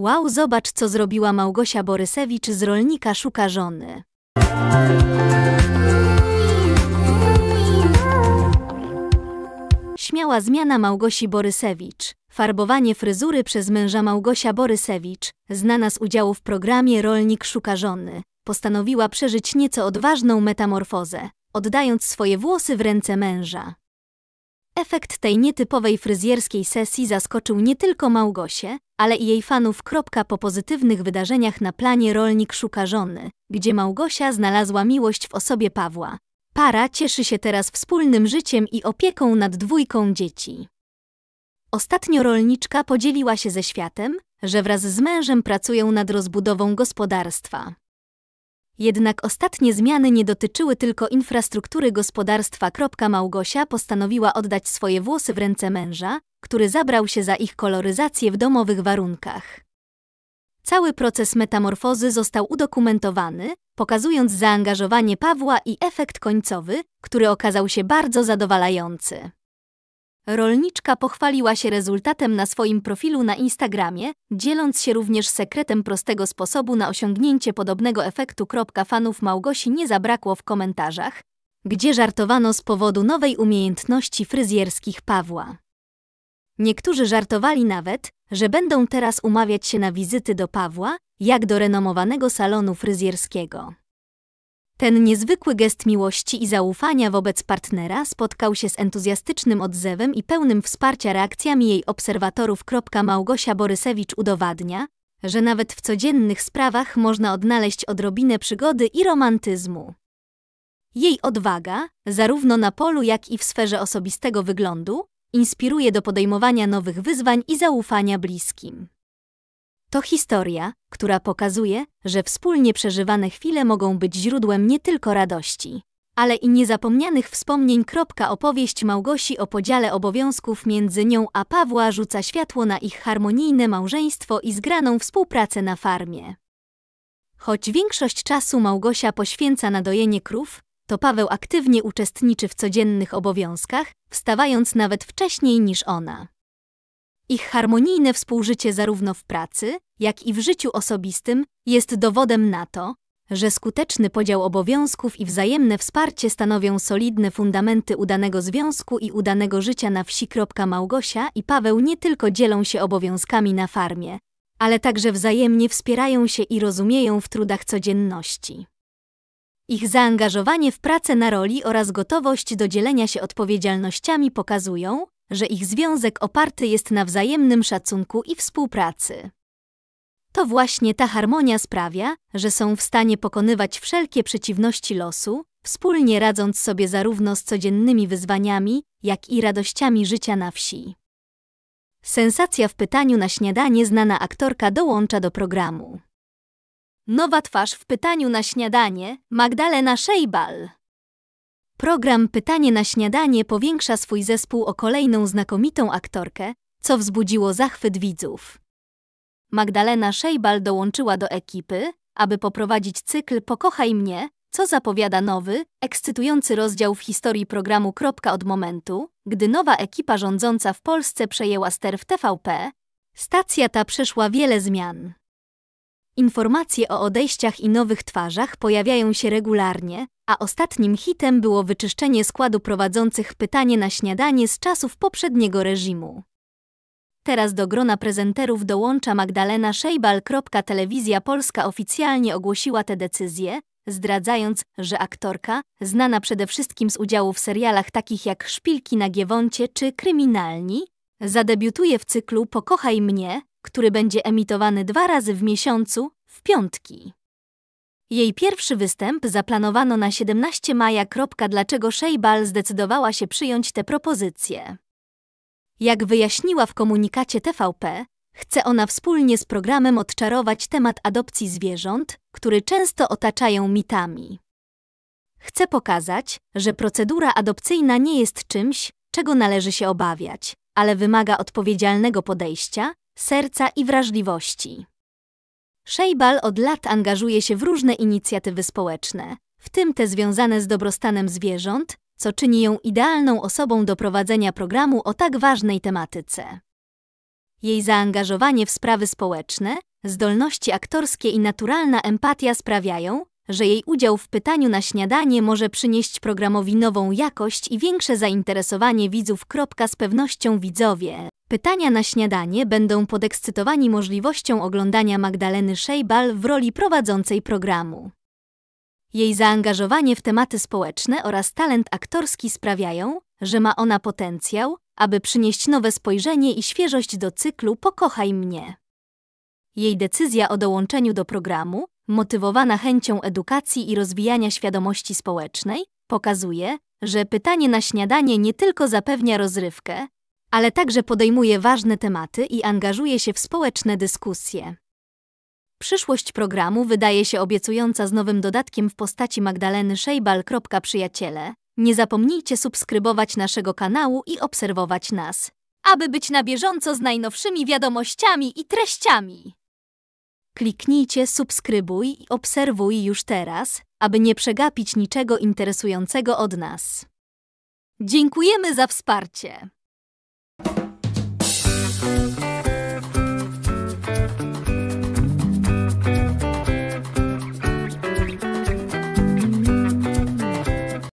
Wow, zobacz, co zrobiła Małgosia Borysewicz z rolnika szuka żony. Śmiała zmiana Małgosi Borysewicz. Farbowanie fryzury przez męża Małgosia Borysewicz, znana z udziału w programie Rolnik szuka żony, postanowiła przeżyć nieco odważną metamorfozę, oddając swoje włosy w ręce męża. Efekt tej nietypowej fryzjerskiej sesji zaskoczył nie tylko Małgosię, ale i jej fanów. Po pozytywnych wydarzeniach na planie rolnik szuka żony, gdzie Małgosia znalazła miłość w osobie Pawła. Para cieszy się teraz wspólnym życiem i opieką nad dwójką dzieci. Ostatnio rolniczka podzieliła się ze światem, że wraz z mężem pracują nad rozbudową gospodarstwa. Jednak ostatnie zmiany nie dotyczyły tylko infrastruktury gospodarstwa. Małgosia postanowiła oddać swoje włosy w ręce męża, który zabrał się za ich koloryzację w domowych warunkach. Cały proces metamorfozy został udokumentowany, pokazując zaangażowanie Pawła i efekt końcowy, który okazał się bardzo zadowalający. Rolniczka pochwaliła się rezultatem na swoim profilu na Instagramie, dzieląc się również sekretem prostego sposobu na osiągnięcie podobnego efektu. Fanów Małgosi nie zabrakło w komentarzach, gdzie żartowano z powodu nowej umiejętności fryzjerskich Pawła. Niektórzy żartowali nawet, że będą teraz umawiać się na wizyty do Pawła, jak do renomowanego salonu fryzjerskiego. Ten niezwykły gest miłości i zaufania wobec partnera spotkał się z entuzjastycznym odzewem i pełnym wsparcia reakcjami jej obserwatorów. Małgosia Borysewicz udowadnia, że nawet w codziennych sprawach można odnaleźć odrobinę przygody i romantyzmu. Jej odwaga, zarówno na polu, jak i w sferze osobistego wyglądu, inspiruje do podejmowania nowych wyzwań i zaufania bliskim. To historia, która pokazuje, że wspólnie przeżywane chwile mogą być źródłem nie tylko radości, ale i niezapomnianych wspomnień. Opowieść Małgosi o podziale obowiązków między nią a Pawła rzuca światło na ich harmonijne małżeństwo i zgraną współpracę na farmie. Choć większość czasu Małgosia poświęca na dojenie krów, to Paweł aktywnie uczestniczy w codziennych obowiązkach, wstawając nawet wcześniej niż ona. Ich harmonijne współżycie zarówno w pracy, jak i w życiu osobistym jest dowodem na to, że skuteczny podział obowiązków i wzajemne wsparcie stanowią solidne fundamenty udanego związku i udanego życia na wsi. Małgosia i Paweł nie tylko dzielą się obowiązkami na farmie, ale także wzajemnie wspierają się i rozumieją w trudach codzienności. Ich zaangażowanie w pracę na roli oraz gotowość do dzielenia się odpowiedzialnościami pokazują, że ich związek oparty jest na wzajemnym szacunku i współpracy. To właśnie ta harmonia sprawia, że są w stanie pokonywać wszelkie przeciwności losu, wspólnie radząc sobie zarówno z codziennymi wyzwaniami, jak i radościami życia na wsi. Sensacja w pytaniu na śniadanie znana aktorka dołącza do programu. Nowa twarz w pytaniu na śniadanie Magdalena Szejbal. Program Pytanie na śniadanie powiększa swój zespół o kolejną znakomitą aktorkę, co wzbudziło zachwyt widzów. Magdalena Szejbal dołączyła do ekipy, aby poprowadzić cykl Pokochaj mnie, co zapowiada nowy, ekscytujący rozdział w historii programu. Od momentu, gdy nowa ekipa rządząca w Polsce przejęła ster w TVP, stacja ta przeszła wiele zmian. Informacje o odejściach i nowych twarzach pojawiają się regularnie, a ostatnim hitem było wyczyszczenie składu prowadzących pytanie na śniadanie z czasów poprzedniego reżimu. Teraz do grona prezenterów dołącza Magdalena Szejbal. Telewizja Polska oficjalnie ogłosiła tę decyzję, zdradzając, że aktorka, znana przede wszystkim z udziału w serialach takich jak Szpilki na Giewoncie czy Kryminalni, zadebiutuje w cyklu Pokochaj mnie, który będzie emitowany dwa razy w miesiącu, w piątki. Jej pierwszy występ zaplanowano na 17 maja. Dlaczego Szejbal zdecydowała się przyjąć tę propozycję? Jak wyjaśniła w komunikacie TVP, chce ona wspólnie z programem odczarować temat adopcji zwierząt, który często otaczają mitami. Chce pokazać, że procedura adopcyjna nie jest czymś, czego należy się obawiać, ale wymaga odpowiedzialnego podejścia serca i wrażliwości. Szejbal od lat angażuje się w różne inicjatywy społeczne, w tym te związane z dobrostanem zwierząt, co czyni ją idealną osobą do prowadzenia programu o tak ważnej tematyce. Jej zaangażowanie w sprawy społeczne, zdolności aktorskie i naturalna empatia sprawiają, że jej udział w pytaniu na śniadanie może przynieść programowi nową jakość i większe zainteresowanie widzów. Z pewnością widzowie. Pytania na śniadanie będą podekscytowani możliwością oglądania Magdaleny Szejbal w roli prowadzącej programu. Jej zaangażowanie w tematy społeczne oraz talent aktorski sprawiają, że ma ona potencjał, aby przynieść nowe spojrzenie i świeżość do cyklu Pokochaj mnie. Jej decyzja o dołączeniu do programu motywowana chęcią edukacji i rozwijania świadomości społecznej, pokazuje, że pytanie na śniadanie nie tylko zapewnia rozrywkę, ale także podejmuje ważne tematy i angażuje się w społeczne dyskusje. Przyszłość programu wydaje się obiecująca z nowym dodatkiem w postaci Magdaleny Szejbal. Przyjaciele, nie zapomnijcie subskrybować naszego kanału i obserwować nas, aby być na bieżąco z najnowszymi wiadomościami i treściami. Kliknijcie subskrybuj i obserwuj już teraz, aby nie przegapić niczego interesującego od nas. Dziękujemy za wsparcie!